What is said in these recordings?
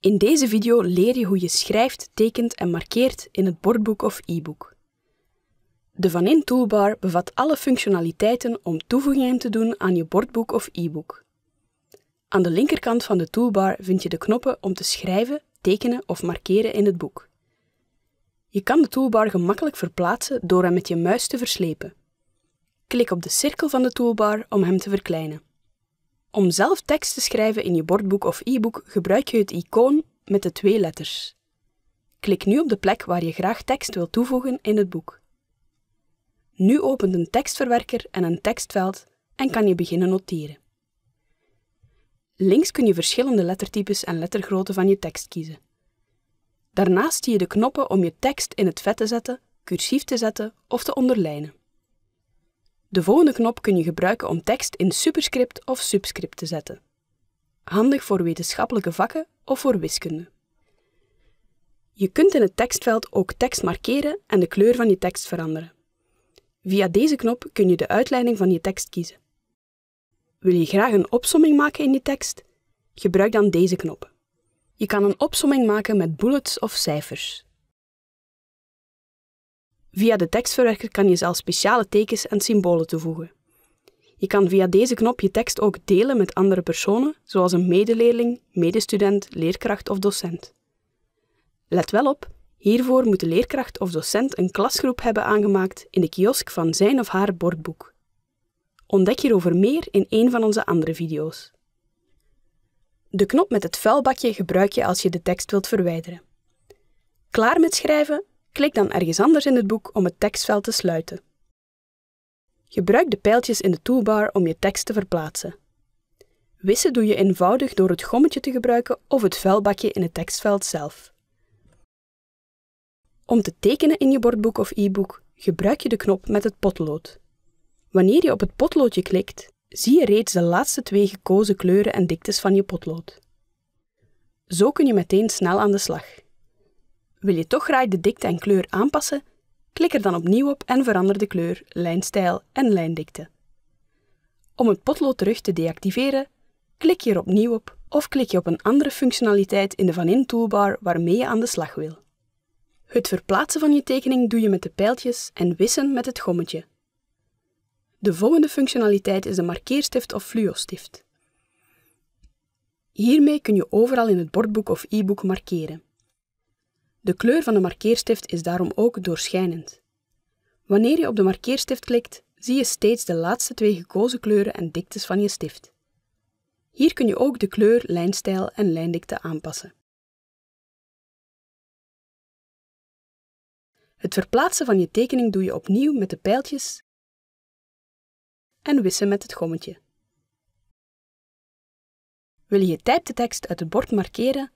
In deze video leer je hoe je schrijft, tekent en markeert in het bordboek of e-book. De Vanin Toolbar bevat alle functionaliteiten om toevoegingen te doen aan je bordboek of e-book. Aan de linkerkant van de toolbar vind je de knoppen om te schrijven, tekenen of markeren in het boek. Je kan de toolbar gemakkelijk verplaatsen door hem met je muis te verslepen. Klik op de cirkel van de toolbar om hem te verkleinen. Om zelf tekst te schrijven in je bordboek of e-book gebruik je het icoon met de twee letters. Klik nu op de plek waar je graag tekst wil toevoegen in het boek. Nu opent een tekstverwerker en een tekstveld en kan je beginnen noteren. Links kun je verschillende lettertypes en lettergrootte van je tekst kiezen. Daarnaast zie je de knoppen om je tekst in het vet te zetten, cursief te zetten of te onderlijnen. De volgende knop kun je gebruiken om tekst in superscript of subscript te zetten. Handig voor wetenschappelijke vakken of voor wiskunde. Je kunt in het tekstveld ook tekst markeren en de kleur van je tekst veranderen. Via deze knop kun je de uitleiding van je tekst kiezen. Wil je graag een opsomming maken in je tekst? Gebruik dan deze knop. Je kan een opsomming maken met bullets of cijfers. Via de tekstverwerker kan je zelf speciale tekens en symbolen toevoegen. Je kan via deze knop je tekst ook delen met andere personen, zoals een medeleerling, medestudent, leerkracht of docent. Let wel op, hiervoor moet de leerkracht of docent een klasgroep hebben aangemaakt in de kiosk van zijn of haar bordboek. Ontdek hierover meer in een van onze andere video's. De knop met het vuilbakje gebruik je als je de tekst wilt verwijderen. Klaar met schrijven? Klik dan ergens anders in het boek om het tekstveld te sluiten. Gebruik de pijltjes in de toolbar om je tekst te verplaatsen. Wissen doe je eenvoudig door het gommetje te gebruiken of het vuilbakje in het tekstveld zelf. Om te tekenen in je bordboek of e-book gebruik je de knop met het potlood. Wanneer je op het potloodje klikt, zie je reeds de laatste twee gekozen kleuren en diktes van je potlood. Zo kun je meteen snel aan de slag. Wil je toch graag de dikte en kleur aanpassen? Klik er dan opnieuw op en verander de kleur, lijnstijl en lijndikte. Om het potlood terug te deactiveren, klik hier opnieuw op of klik je op een andere functionaliteit in de vanin toolbar waarmee je aan de slag wil. Het verplaatsen van je tekening doe je met de pijltjes en wissen met het gommetje. De volgende functionaliteit is de markeerstift of fluostift. Hiermee kun je overal in het bordboek of e-book markeren. De kleur van de markeerstift is daarom ook doorschijnend. Wanneer je op de markeerstift klikt, zie je steeds de laatste twee gekozen kleuren en diktes van je stift. Hier kun je ook de kleur, lijnstijl en lijndikte aanpassen. Het verplaatsen van je tekening doe je opnieuw met de pijltjes en wissen met het gommetje. Wil je je typte tekst uit het bord markeren,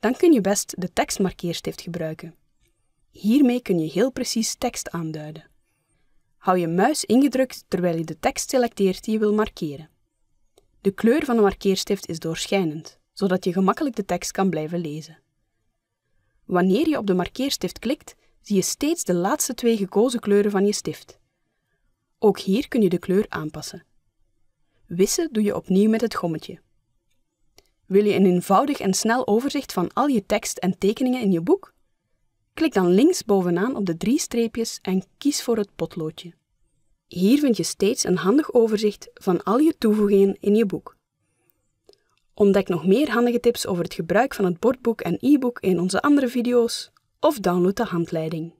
dan kun je best de tekstmarkeerstift gebruiken. Hiermee kun je heel precies tekst aanduiden. Hou je muis ingedrukt terwijl je de tekst selecteert die je wil markeren. De kleur van de markeerstift is doorschijnend, zodat je gemakkelijk de tekst kan blijven lezen. Wanneer je op de markeerstift klikt, zie je steeds de laatste twee gekozen kleuren van je stift. Ook hier kun je de kleur aanpassen. Wissen doe je opnieuw met het gommetje. Wil je een eenvoudig en snel overzicht van al je tekst en tekeningen in je boek? Klik dan links bovenaan op de drie streepjes en kies voor het potloodje. Hier vind je steeds een handig overzicht van al je toevoegingen in je boek. Ontdek nog meer handige tips over het gebruik van het bordboek en e-book in onze andere video's of download de handleiding.